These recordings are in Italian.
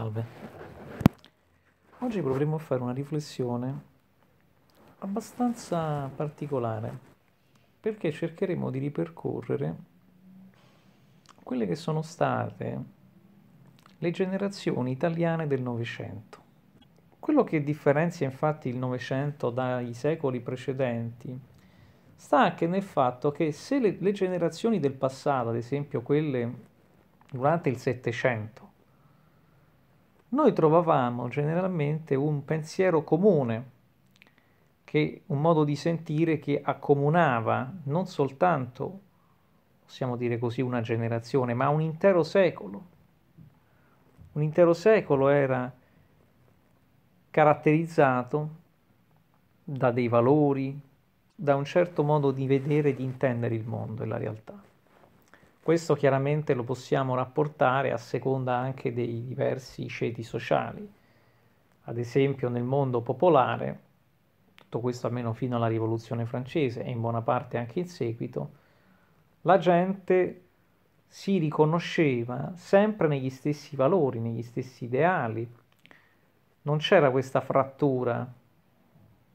Salve. Oggi proveremo a fare una riflessione abbastanza particolare perché cercheremo di ripercorrere quelle che sono state le generazioni italiane del Novecento. Quello che differenzia infatti il Novecento dai secoli precedenti sta anche nel fatto che se le, le generazioni del passato, ad esempio quelle durante il Settecento, noi trovavamo generalmente un pensiero comune, che, un modo di sentire che accomunava non soltanto, possiamo dire così, una generazione, ma un intero secolo. Un intero secolo era caratterizzato da dei valori, da un certo modo di vedere e di intendere il mondo e la realtà. Questo chiaramente lo possiamo rapportare a seconda anche dei diversi ceti sociali. Ad esempio nel mondo popolare, tutto questo almeno fino alla rivoluzione francese e in buona parte anche in seguito, la gente si riconosceva sempre negli stessi valori, negli stessi ideali. Non c'era questa frattura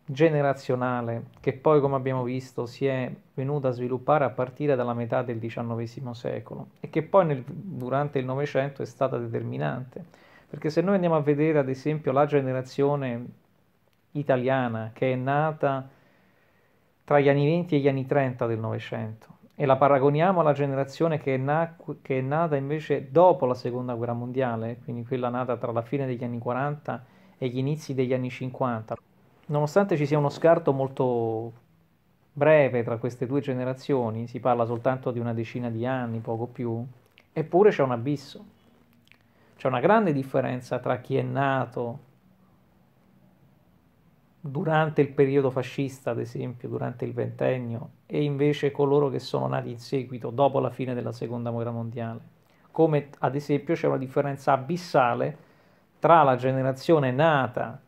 generazionale che poi, come abbiamo visto, si è venuta a sviluppare a partire dalla metà del XIX secolo e che poi nel, durante il Novecento è stata determinante. Perché se noi andiamo a vedere, ad esempio, la generazione italiana che è nata tra gli anni 20 e gli anni 30 del Novecento e la paragoniamo alla generazione che è, nacque, che è nata invece dopo la Seconda Guerra Mondiale, quindi quella nata tra la fine degli anni 40 e gli inizi degli anni 50, nonostante ci sia uno scarto molto breve tra queste due generazioni, si parla soltanto di una decina di anni, poco più, eppure c'è un abisso. C'è una grande differenza tra chi è nato durante il periodo fascista, ad esempio, durante il ventennio, e invece coloro che sono nati in seguito, dopo la fine della seconda guerra mondiale. Come ad esempio c'è una differenza abissale tra la generazione nata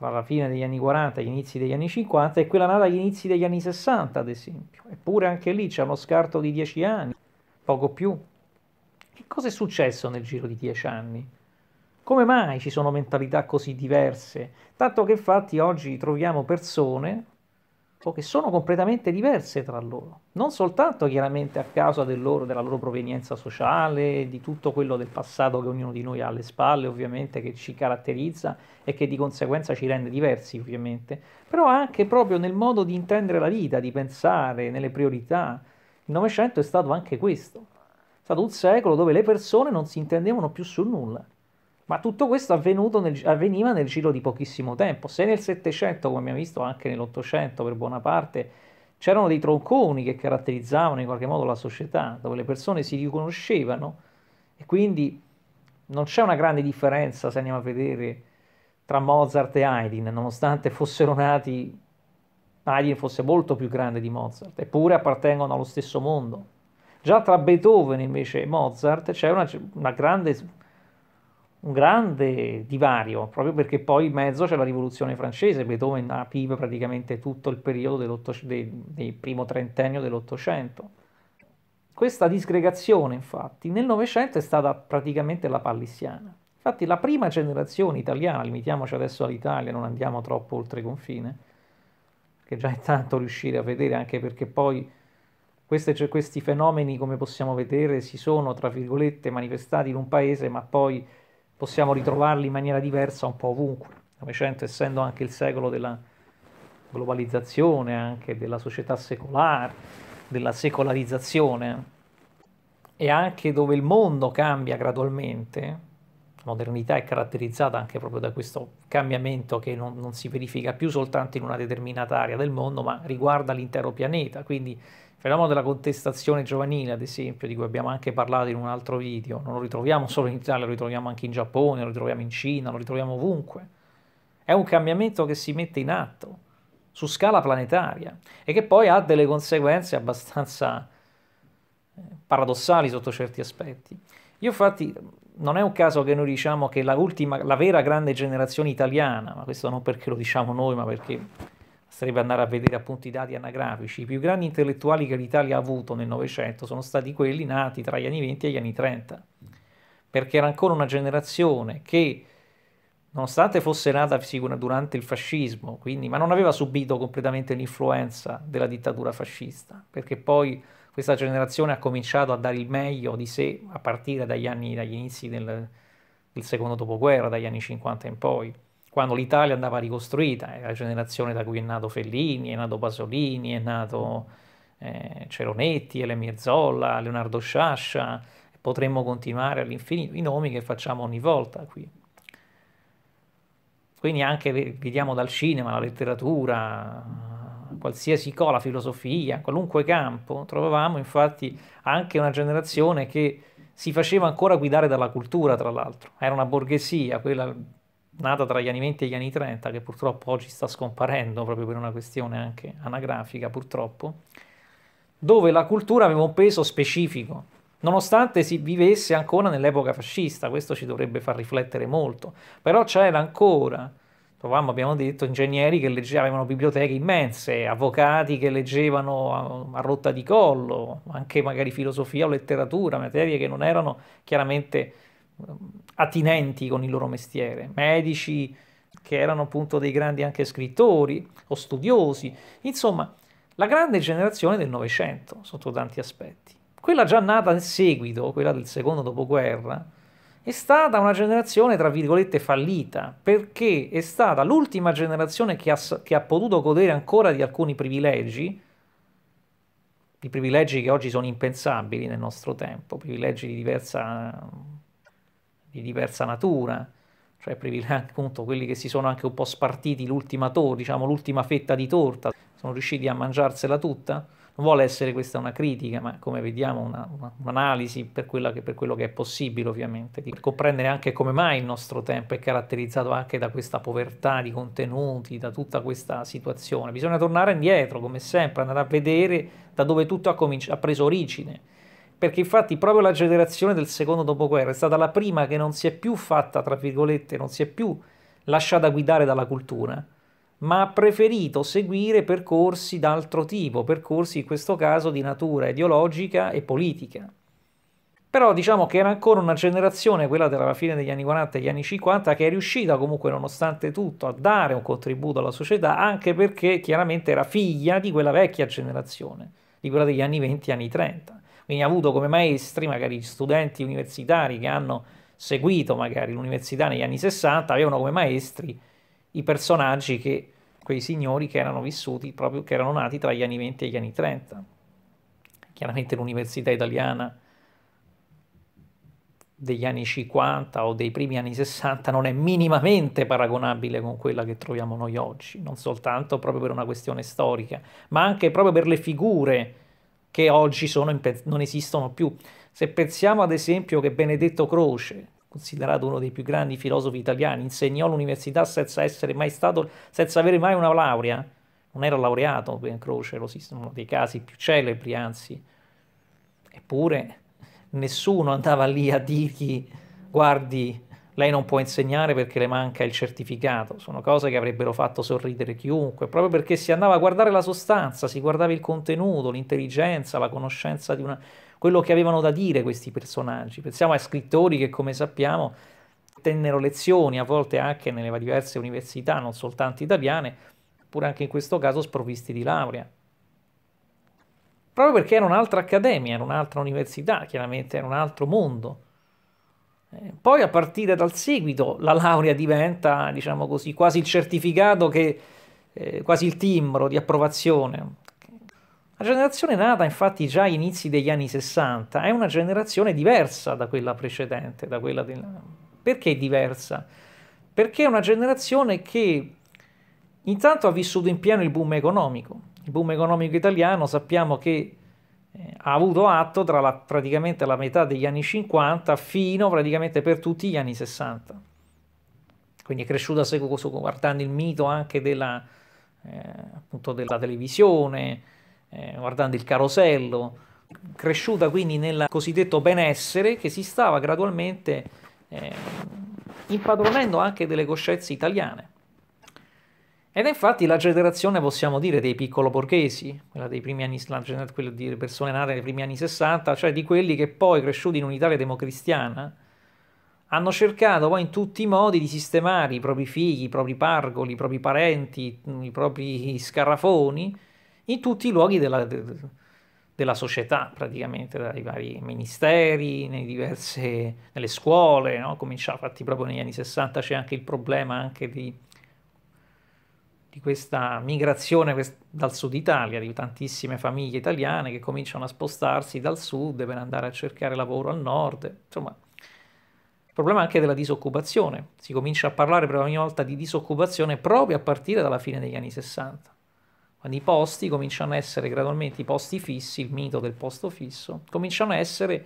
tra la fine degli anni 40 e gli inizi degli anni 50 e quella nata agli inizi degli anni 60, ad esempio. Eppure anche lì c'è uno scarto di 10 anni, poco più. Che cosa è successo nel giro di 10 anni? Come mai ci sono mentalità così diverse? Tanto che infatti oggi troviamo persone o che sono completamente diverse tra loro, non soltanto chiaramente a causa del loro, della loro provenienza sociale, di tutto quello del passato che ognuno di noi ha alle spalle, ovviamente, che ci caratterizza e che di conseguenza ci rende diversi, ovviamente, però anche proprio nel modo di intendere la vita, di pensare, nelle priorità. Il Novecento è stato anche questo, è stato un secolo dove le persone non si intendevano più su nulla ma tutto questo nel, avveniva nel giro di pochissimo tempo. Se nel Settecento, come abbiamo visto anche nell'Ottocento per buona parte, c'erano dei tronconi che caratterizzavano in qualche modo la società, dove le persone si riconoscevano e quindi non c'è una grande differenza, se andiamo a vedere, tra Mozart e Haydn, nonostante fossero nati, Haydn fosse molto più grande di Mozart, eppure appartengono allo stesso mondo. Già tra Beethoven invece e Mozart c'è una, una grande un grande divario, proprio perché poi in mezzo c'è la rivoluzione francese, Beethoven apriva praticamente tutto il periodo del, del primo trentennio dell'Ottocento. Questa disgregazione, infatti, nel Novecento è stata praticamente la pallissiana. Infatti la prima generazione italiana, limitiamoci adesso all'Italia, non andiamo troppo oltre confine, che già è tanto riuscire a vedere, anche perché poi queste, cioè, questi fenomeni, come possiamo vedere, si sono, tra virgolette, manifestati in un paese, ma poi possiamo ritrovarli in maniera diversa un po' ovunque. Il Novecento, essendo anche il secolo della globalizzazione, anche della società secolare, della secolarizzazione, e anche dove il mondo cambia gradualmente, la modernità è caratterizzata anche proprio da questo cambiamento che non, non si verifica più soltanto in una determinata area del mondo, ma riguarda l'intero pianeta, quindi fenomeno della contestazione giovanile, ad esempio, di cui abbiamo anche parlato in un altro video, non lo ritroviamo solo in Italia, lo ritroviamo anche in Giappone, lo ritroviamo in Cina, lo ritroviamo ovunque. È un cambiamento che si mette in atto su scala planetaria e che poi ha delle conseguenze abbastanza eh, paradossali sotto certi aspetti. Io infatti non è un caso che noi diciamo che la, ultima, la vera grande generazione italiana, ma questo non perché lo diciamo noi, ma perché sarebbe andare a vedere appunto i dati anagrafici, i più grandi intellettuali che l'Italia ha avuto nel Novecento sono stati quelli nati tra gli anni 20 e gli anni 30, perché era ancora una generazione che, nonostante fosse nata durante il fascismo, quindi, ma non aveva subito completamente l'influenza della dittatura fascista, perché poi questa generazione ha cominciato a dare il meglio di sé a partire dagli, anni, dagli inizi del, del secondo dopoguerra, dagli anni 50 in poi quando l'Italia andava ricostruita, è la generazione da cui è nato Fellini, è nato Pasolini, è nato eh, Ceronetti, Ele Mirzolla, Leonardo Sciascia, potremmo continuare all'infinito, i nomi che facciamo ogni volta qui. Quindi anche vediamo dal cinema, la letteratura, qualsiasi cosa, la filosofia, qualunque campo, trovavamo infatti anche una generazione che si faceva ancora guidare dalla cultura, tra l'altro. Era una borghesia, quella nata tra gli anni 20 e gli anni 30, che purtroppo oggi sta scomparendo proprio per una questione anche anagrafica, purtroppo, dove la cultura aveva un peso specifico, nonostante si vivesse ancora nell'epoca fascista, questo ci dovrebbe far riflettere molto, però c'era ancora trovavamo, abbiamo detto, ingegneri che leggevano biblioteche immense, avvocati che leggevano a, rotta di collo, anche magari filosofia o letteratura, materie che non erano chiaramente attinenti con il loro mestiere, medici che erano appunto dei grandi anche scrittori o studiosi, insomma la grande generazione del Novecento sotto tanti aspetti. Quella già nata in seguito, quella del secondo dopoguerra, è stata una generazione tra virgolette fallita perché è stata l'ultima generazione che ha, che ha potuto godere ancora di alcuni privilegi, di privilegi che oggi sono impensabili nel nostro tempo, privilegi di diversa di diversa natura, cioè appunto quelli che si sono anche un po' spartiti l'ultima torta, diciamo l'ultima fetta di torta, sono riusciti a mangiarsela tutta? Non vuole essere questa una critica, ma come vediamo una, una, un'analisi per, che, per quello che è possibile ovviamente, di comprendere anche come mai il nostro tempo è caratterizzato anche da questa povertà di contenuti, da tutta questa situazione. Bisogna tornare indietro, come sempre, andare a vedere da dove tutto ha, cominci- ha preso origine perché infatti proprio la generazione del secondo dopoguerra è stata la prima che non si è più fatta, tra virgolette, non si è più lasciata guidare dalla cultura, ma ha preferito seguire percorsi d'altro tipo, percorsi in questo caso di natura ideologica e politica. Però diciamo che era ancora una generazione, quella della fine degli anni 40 e gli anni 50, che è riuscita comunque nonostante tutto a dare un contributo alla società, anche perché chiaramente era figlia di quella vecchia generazione, di quella degli anni 20 e anni 30. Quindi ha avuto come maestri magari studenti universitari che hanno seguito magari l'università negli anni 60, avevano come maestri i personaggi che quei signori che erano vissuti proprio che erano nati tra gli anni 20 e gli anni 30. Chiaramente l'università italiana degli anni 50 o dei primi anni 60 non è minimamente paragonabile con quella che troviamo noi oggi, non soltanto proprio per una questione storica, ma anche proprio per le figure che oggi pe- non esistono più. Se pensiamo ad esempio che Benedetto Croce, considerato uno dei più grandi filosofi italiani, insegnò all'università senza, stato, senza avere mai una laurea, non era laureato Ben Croce, lo si, uno dei casi più celebri anzi, eppure nessuno andava lì a dirgli guardi lei non può insegnare perché le manca il certificato, sono cose che avrebbero fatto sorridere chiunque, proprio perché si andava a guardare la sostanza, si guardava il contenuto, l'intelligenza, la conoscenza di una... quello che avevano da dire questi personaggi. Pensiamo ai scrittori che, come sappiamo, tennero lezioni, a volte anche nelle diverse università, non soltanto italiane, pure anche in questo caso sprovvisti di laurea. Proprio perché era un'altra accademia, era un'altra università, chiaramente era un altro mondo. Eh, poi a partire dal seguito la laurea diventa, diciamo così, quasi il certificato che, eh, quasi il timbro di approvazione. La generazione nata infatti già agli inizi degli anni 60 è una generazione diversa da quella precedente, da quella del... perché diversa? Perché è una generazione che intanto ha vissuto in pieno il boom economico. Il boom economico italiano sappiamo che eh, ha avuto atto tra la, praticamente la metà degli anni 50 fino praticamente per tutti gli anni 60. Quindi è cresciuta guardando il mito anche della, eh, della televisione, eh, guardando il carosello, cresciuta quindi nel cosiddetto benessere che si stava gradualmente eh, impadronendo anche delle coscienze italiane. Ed è infatti la generazione, possiamo dire, dei piccolo borghesi, quella dei primi anni, quella di persone nate nei primi anni 60, cioè di quelli che poi, cresciuti in un'Italia democristiana, hanno cercato poi in tutti i modi di sistemare i propri figli, i propri pargoli, i propri parenti, i propri scarafoni, in tutti i luoghi della, della società, praticamente, dai vari ministeri, diverse, nelle scuole, no? cominciava, infatti proprio negli anni 60 c'è anche il problema anche di di questa migrazione dal sud Italia, di tantissime famiglie italiane che cominciano a spostarsi dal sud per andare a cercare lavoro al nord, insomma, il problema anche della disoccupazione, si comincia a parlare per la prima volta di disoccupazione proprio a partire dalla fine degli anni 60, quando i posti cominciano a essere gradualmente, i posti fissi, il mito del posto fisso, cominciano a essere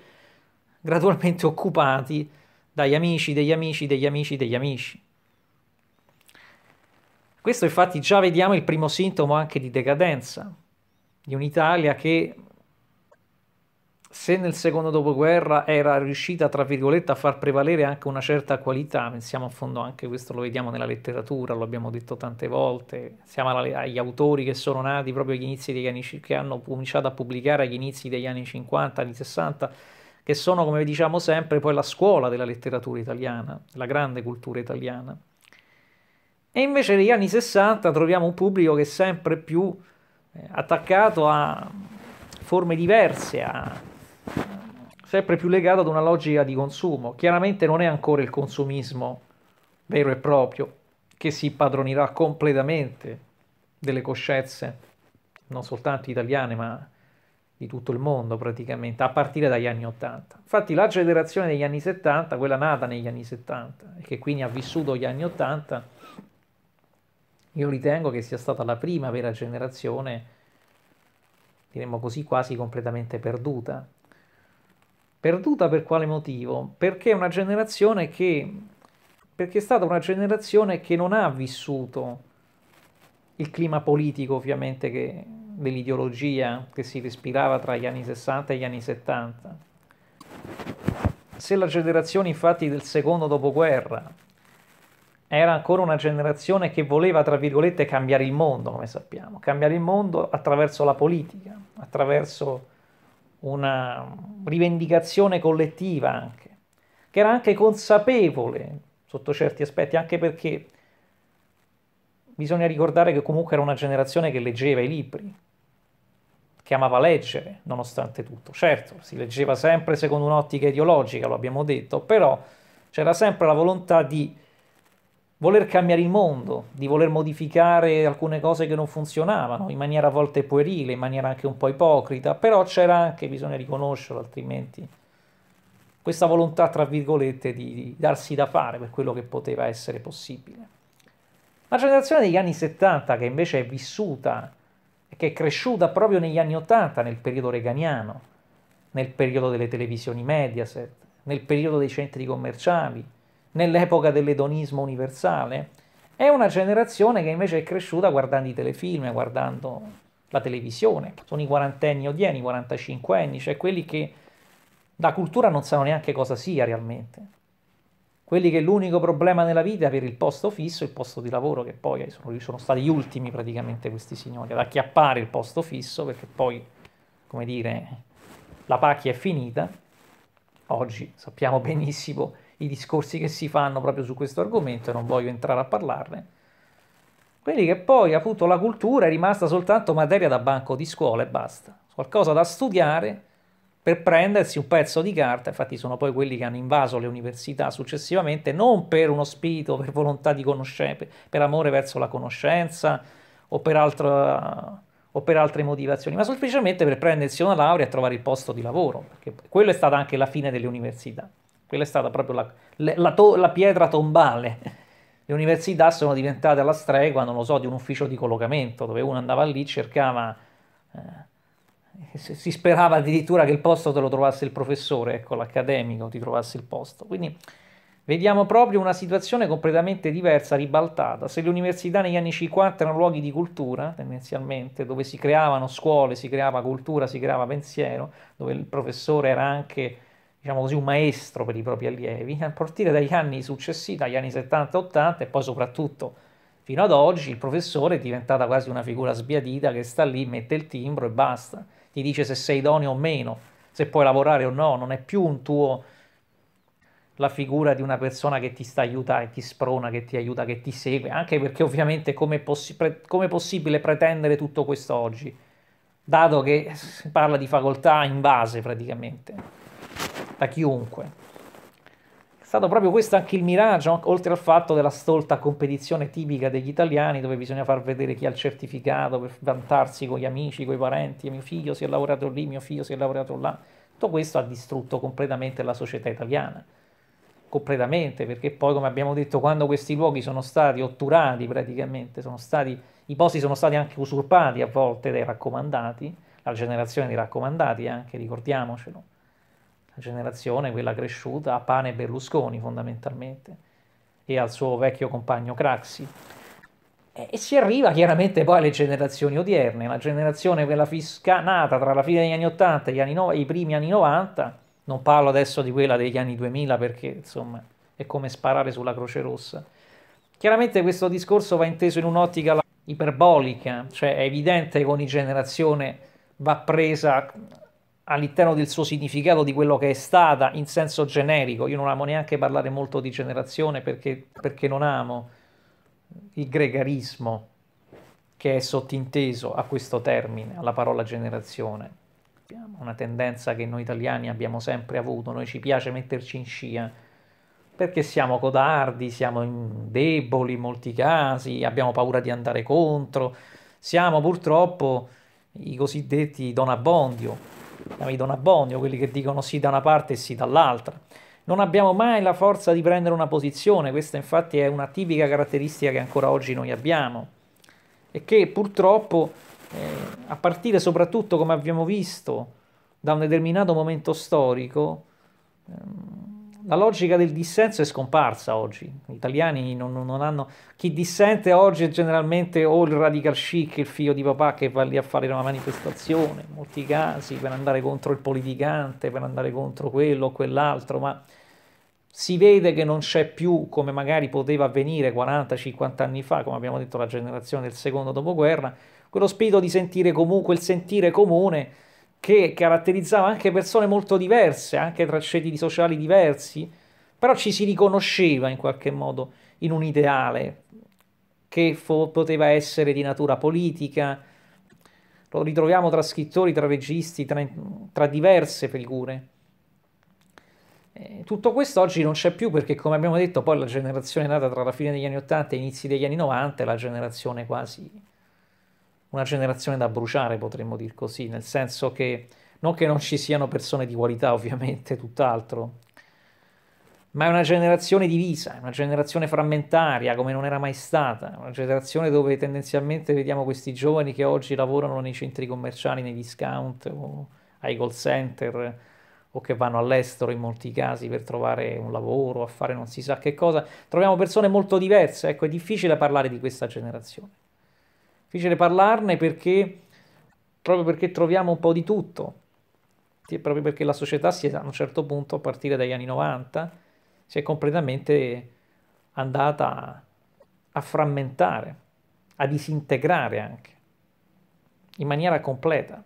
gradualmente occupati dagli amici, degli amici, degli amici, degli amici questo infatti già vediamo il primo sintomo anche di decadenza, di un'Italia che se nel secondo dopoguerra era riuscita, tra virgolette, a far prevalere anche una certa qualità, pensiamo a fondo anche questo lo vediamo nella letteratura, lo abbiamo detto tante volte, siamo agli autori che sono nati proprio agli inizi degli anni, che hanno cominciato a pubblicare agli inizi degli anni 50, anni 60, che sono, come diciamo sempre, poi la scuola della letteratura italiana, la grande cultura italiana. E invece negli anni 60 troviamo un pubblico che è sempre più eh, attaccato a forme diverse, a... sempre più legato ad una logica di consumo. Chiaramente non è ancora il consumismo vero e proprio che si padronirà completamente delle coscienze, non soltanto italiane, ma di tutto il mondo praticamente, a partire dagli anni 80. Infatti la generazione degli anni 70, quella nata negli anni 70 e che quindi ha vissuto gli anni 80, io ritengo che sia stata la prima vera generazione, diremmo così, quasi completamente perduta. Perduta per quale motivo? Perché è una generazione che perché è stata una generazione che non ha vissuto il clima politico ovviamente che, dell'ideologia che si respirava tra gli anni 60 e gli anni 70. Se la generazione infatti del secondo dopoguerra era ancora una generazione che voleva, tra virgolette, cambiare il mondo, come sappiamo, cambiare il mondo attraverso la politica, attraverso una rivendicazione collettiva anche, che era anche consapevole sotto certi aspetti, anche perché bisogna ricordare che comunque era una generazione che leggeva i libri, che amava leggere, nonostante tutto. Certo, si leggeva sempre secondo un'ottica ideologica, lo abbiamo detto, però c'era sempre la volontà di voler cambiare il mondo, di voler modificare alcune cose che non funzionavano, in maniera a volte puerile, in maniera anche un po' ipocrita, però c'era anche, bisogna riconoscerlo altrimenti, questa volontà, tra virgolette, di, di darsi da fare per quello che poteva essere possibile. La generazione degli anni 70, che invece è vissuta e che è cresciuta proprio negli anni 80, nel periodo reganiano, nel periodo delle televisioni Mediaset, nel periodo dei centri commerciali, nell'epoca dell'edonismo universale, è una generazione che invece è cresciuta guardando i telefilm, guardando la televisione. Sono i quarantenni odierni, i quarantacinquenni, cioè quelli che la cultura non sanno neanche cosa sia realmente. Quelli che l'unico problema nella vita è avere il posto fisso il posto di lavoro, che poi sono, sono stati gli ultimi praticamente questi signori, ad acchiappare il posto fisso perché poi, come dire, la pacchia è finita. Oggi sappiamo benissimo i discorsi che si fanno proprio su questo argomento e non voglio entrare a parlarne. Quelli che poi appunto la cultura è rimasta soltanto materia da banco di scuola e basta, qualcosa da studiare per prendersi un pezzo di carta, infatti sono poi quelli che hanno invaso le università successivamente, non per uno spirito, per volontà di conoscere, per amore verso la conoscenza o per, altro, o per altre motivazioni, ma semplicemente per prendersi una laurea e trovare il posto di lavoro, perché quella è stata anche la fine delle università. Quella è stata proprio la, la, to- la pietra tombale. Le università sono diventate la stregua, non lo so, di un ufficio di collocamento, dove uno andava lì, cercava... Eh, si sperava addirittura che il posto te lo trovasse il professore, ecco, l'accademico ti trovasse il posto. Quindi vediamo proprio una situazione completamente diversa, ribaltata. Se le università negli anni 50 erano luoghi di cultura, tendenzialmente, dove si creavano scuole, si creava cultura, si creava pensiero, dove il professore era anche diciamo così, un maestro per i propri allievi, a partire dagli anni successivi, dagli anni 70-80 e poi soprattutto fino ad oggi il professore è diventata quasi una figura sbiadita che sta lì, mette il timbro e basta, ti dice se sei idoneo o meno, se puoi lavorare o no, non è più un tuo la figura di una persona che ti sta aiutando, che ti sprona, che ti aiuta, che ti segue, anche perché ovviamente come è possi- pre- possibile pretendere tutto questo oggi, dato che si parla di facoltà in base praticamente a chiunque. È stato proprio questo anche il miraggio, oltre al fatto della stolta competizione tipica degli italiani, dove bisogna far vedere chi ha il certificato per vantarsi con gli amici, con i parenti, mio figlio si è lavorato lì, mio figlio si è lavorato là. Tutto questo ha distrutto completamente la società italiana completamente, perché poi, come abbiamo detto, quando questi luoghi sono stati otturati praticamente, sono stati, i posti sono stati anche usurpati a volte dai raccomandati, la generazione dei raccomandati eh, anche, ricordiamocelo, la generazione, quella cresciuta a pane e Berlusconi fondamentalmente, e al suo vecchio compagno Craxi. E si arriva chiaramente poi alle generazioni odierne, la generazione quella fisca- nata tra la fine degli anni 80 e no- i primi anni 90, non parlo adesso di quella degli anni 2000 perché insomma è come sparare sulla Croce Rossa. Chiaramente questo discorso va inteso in un'ottica iperbolica, cioè è evidente che ogni generazione va presa all'interno del suo significato di quello che è stata in senso generico. Io non amo neanche parlare molto di generazione perché, perché non amo il gregarismo che è sottinteso a questo termine, alla parola generazione. Abbiamo una tendenza che noi italiani abbiamo sempre avuto, noi ci piace metterci in scia perché siamo codardi, siamo deboli in molti casi, abbiamo paura di andare contro, siamo purtroppo i cosiddetti Don Abbondio, Don abbondio, quelli che dicono sì da una parte e sì dall'altra. Non abbiamo mai la forza di prendere una posizione, questa infatti è una tipica caratteristica che ancora oggi noi abbiamo e che purtroppo, eh, a partire soprattutto, come abbiamo visto, da un determinato momento storico, ehm, la logica del dissenso è scomparsa oggi. Gli italiani non, non hanno. Chi dissente oggi è generalmente o il radical chic, il figlio di papà che va lì a fare una manifestazione, in molti casi per andare contro il politicante, per andare contro quello o quell'altro, ma si vede che non c'è più, come magari poteva avvenire 40-50 anni fa, come abbiamo detto la generazione del secondo dopoguerra, quello spirito di sentire comunque il sentire comune che caratterizzava anche persone molto diverse, anche tra ceti sociali diversi, però ci si riconosceva in qualche modo in un ideale che poteva essere di natura politica. Lo ritroviamo tra scrittori, tra registi, tra, tra diverse figure. Tutto questo oggi non c'è più perché, come abbiamo detto, poi la generazione nata tra la fine degli anni 80 e inizi degli anni 90 è la generazione quasi una generazione da bruciare, potremmo dir così, nel senso che non che non ci siano persone di qualità, ovviamente, tutt'altro, ma è una generazione divisa, è una generazione frammentaria come non era mai stata, una generazione dove tendenzialmente vediamo questi giovani che oggi lavorano nei centri commerciali, nei discount o ai call center o che vanno all'estero in molti casi per trovare un lavoro, a fare non si sa che cosa, troviamo persone molto diverse, ecco è difficile parlare di questa generazione difficile parlarne perché proprio perché troviamo un po' di tutto, proprio perché la società si è, a un certo punto, a partire dagli anni 90, si è completamente andata a frammentare, a disintegrare anche, in maniera completa.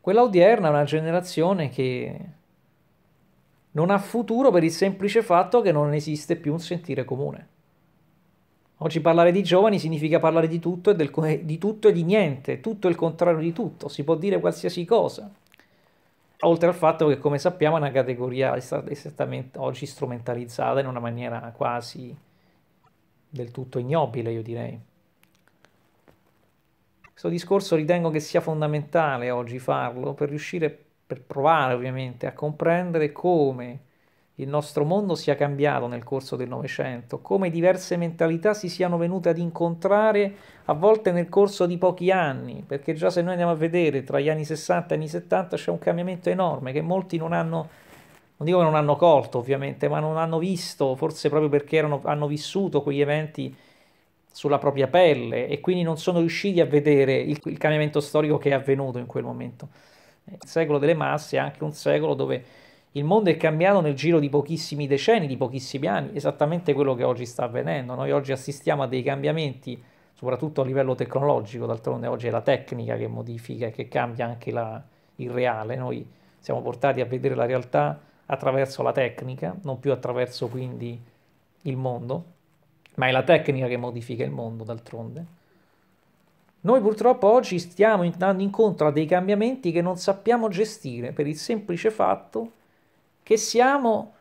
Quella odierna è una generazione che non ha futuro per il semplice fatto che non esiste più un sentire comune. Oggi parlare di giovani significa parlare di tutto, e del, eh, di tutto e di niente, tutto il contrario di tutto, si può dire qualsiasi cosa. Oltre al fatto che, come sappiamo, è una categoria esattamente oggi strumentalizzata in una maniera quasi del tutto ignobile, io direi. Questo discorso ritengo che sia fondamentale oggi farlo per riuscire, per provare ovviamente a comprendere come il nostro mondo sia cambiato nel corso del Novecento, come diverse mentalità si siano venute ad incontrare a volte nel corso di pochi anni, perché già se noi andiamo a vedere tra gli anni 60 e gli anni 70 c'è un cambiamento enorme che molti non hanno, non dico che non hanno colto ovviamente, ma non hanno visto, forse proprio perché erano, hanno vissuto quegli eventi sulla propria pelle e quindi non sono riusciti a vedere il, il cambiamento storico che è avvenuto in quel momento. Il secolo delle masse è anche un secolo dove il mondo è cambiato nel giro di pochissimi decenni, di pochissimi anni, esattamente quello che oggi sta avvenendo. Noi oggi assistiamo a dei cambiamenti, soprattutto a livello tecnologico, d'altronde oggi è la tecnica che modifica e che cambia anche la, il reale. Noi siamo portati a vedere la realtà attraverso la tecnica, non più attraverso quindi il mondo, ma è la tecnica che modifica il mondo, d'altronde. Noi purtroppo oggi stiamo andando incontro a dei cambiamenti che non sappiamo gestire per il semplice fatto che che siamo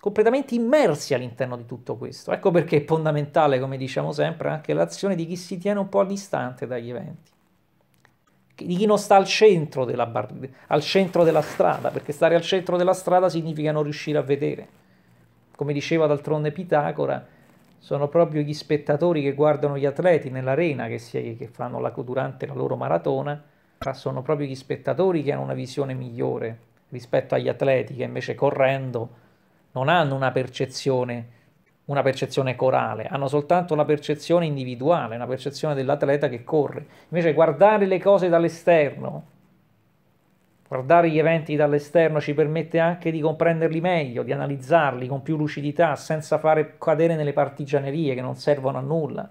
completamente immersi all'interno di tutto questo. Ecco perché è fondamentale, come diciamo sempre, anche l'azione di chi si tiene un po' distante dagli eventi, di chi non sta al centro della, bar- al centro della strada, perché stare al centro della strada significa non riuscire a vedere. Come diceva d'altronde Pitagora, sono proprio gli spettatori che guardano gli atleti nell'arena, che, si, che fanno la, durante la loro maratona, sono proprio gli spettatori che hanno una visione migliore rispetto agli atleti che invece correndo non hanno una percezione, una percezione corale, hanno soltanto una percezione individuale, una percezione dell'atleta che corre. Invece guardare le cose dall'esterno, guardare gli eventi dall'esterno ci permette anche di comprenderli meglio, di analizzarli con più lucidità, senza fare cadere nelle partigianerie che non servono a nulla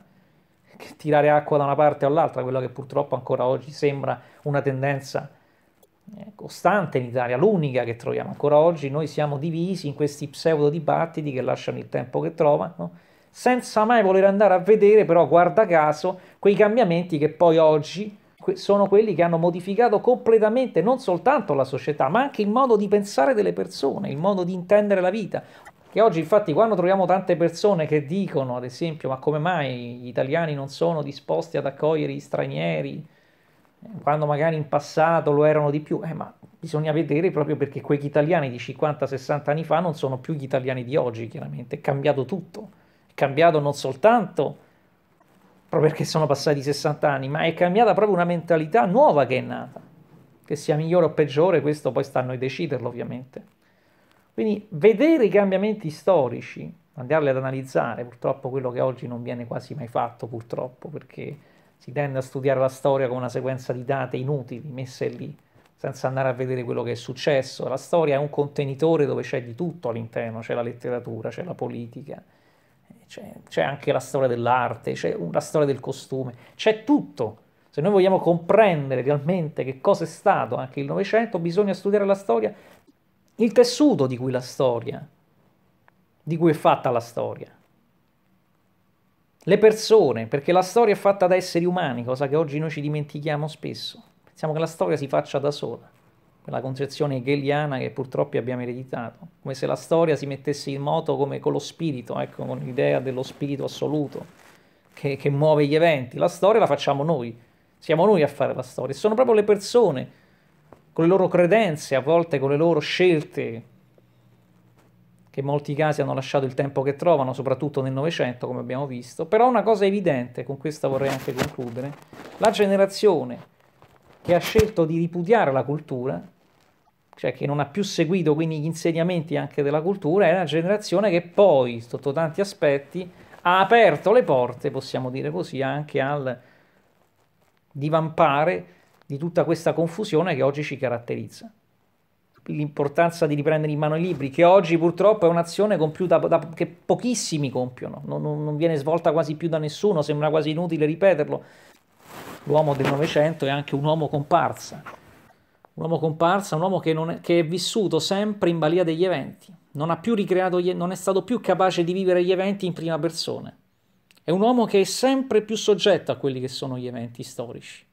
tirare acqua da una parte all'altra, quello che purtroppo ancora oggi sembra una tendenza eh, costante in Italia, l'unica che troviamo ancora oggi, noi siamo divisi in questi pseudo dibattiti che lasciano il tempo che trovano, senza mai voler andare a vedere però, guarda caso, quei cambiamenti che poi oggi sono quelli che hanno modificato completamente non soltanto la società, ma anche il modo di pensare delle persone, il modo di intendere la vita. Che oggi infatti quando troviamo tante persone che dicono, ad esempio, ma come mai gli italiani non sono disposti ad accogliere gli stranieri, quando magari in passato lo erano di più, eh, ma bisogna vedere proprio perché quegli italiani di 50-60 anni fa non sono più gli italiani di oggi, chiaramente, è cambiato tutto, è cambiato non soltanto proprio perché sono passati 60 anni, ma è cambiata proprio una mentalità nuova che è nata, che sia migliore o peggiore, questo poi sta a noi deciderlo ovviamente. Quindi vedere i cambiamenti storici, andarli ad analizzare, purtroppo quello che oggi non viene quasi mai fatto, purtroppo, perché si tende a studiare la storia con una sequenza di date inutili, messe lì, senza andare a vedere quello che è successo. La storia è un contenitore dove c'è di tutto all'interno, c'è la letteratura, c'è la politica, c'è, anche la storia dell'arte, c'è la storia del costume, c'è tutto. Se noi vogliamo comprendere realmente che cosa è stato anche il Novecento, bisogna studiare la storia, il tessuto di cui la storia, di cui è fatta la storia le persone, perché la storia è fatta da esseri umani, cosa che oggi noi ci dimentichiamo spesso. Pensiamo che la storia si faccia da sola, quella concezione hegeliana che purtroppo abbiamo ereditato, come se la storia si mettesse in moto come con lo spirito, ecco, con l'idea dello spirito assoluto che, che muove gli eventi. La storia la facciamo noi, siamo noi a fare la storia, sono proprio le persone con le loro credenze, a volte con le loro scelte che in molti casi hanno lasciato il tempo che trovano, soprattutto nel Novecento, come abbiamo visto. Però una cosa evidente, con questa vorrei anche concludere, la generazione che ha scelto di ripudiare la cultura, cioè che non ha più seguito quindi gli insegnamenti anche della cultura, è la generazione che poi, sotto tanti aspetti, ha aperto le porte, possiamo dire così, anche al divampare di tutta questa confusione che oggi ci caratterizza l'importanza di riprendere in mano i libri, che oggi purtroppo è un'azione compiuta da, che pochissimi compiono, non, non, viene svolta quasi più da nessuno, sembra quasi inutile ripeterlo. L'uomo del Novecento è anche un uomo comparsa, un uomo comparsa, un uomo che è, che, è, vissuto sempre in balia degli eventi, non, gli, non è stato più capace di vivere gli eventi in prima persona. È un uomo che è sempre più soggetto a quelli che sono gli eventi storici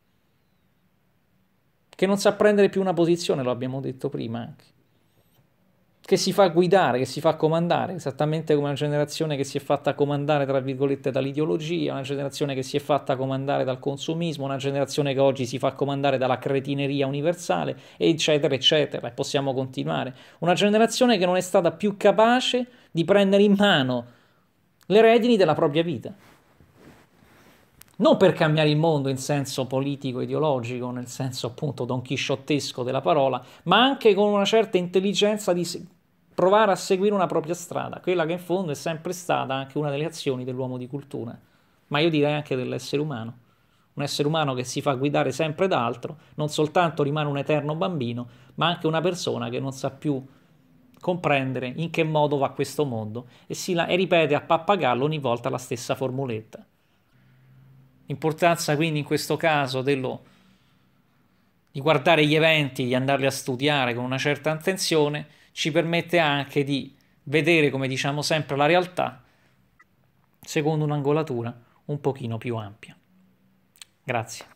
che non sa prendere più una posizione, lo abbiamo detto prima anche. Eh. Che si fa guidare, che si fa comandare, esattamente come una generazione che si è fatta comandare, tra virgolette, dall'ideologia, una generazione che si è fatta comandare dal consumismo, una generazione che oggi si fa comandare dalla cretineria universale, eccetera, eccetera, e possiamo continuare. Una generazione che non è stata più capace di prendere in mano le redini della propria vita non per cambiare il mondo in senso politico-ideologico, nel senso appunto don chisciottesco della parola, ma anche con una certa intelligenza di provare a seguire una propria strada, quella che in fondo è sempre stata anche una delle azioni dell'uomo di cultura, ma io direi anche dell'essere umano. Un essere umano che si fa guidare sempre da altro, non soltanto rimane un eterno bambino, ma anche una persona che non sa più comprendere in che modo va questo mondo e, la, e ripete a pappagallo ogni volta la stessa formuletta. L'importanza quindi in questo caso dello, di guardare gli eventi, di andarli a studiare con una certa attenzione, ci permette anche di vedere, come diciamo sempre, la realtà secondo un'angolatura un pochino più ampia. Grazie.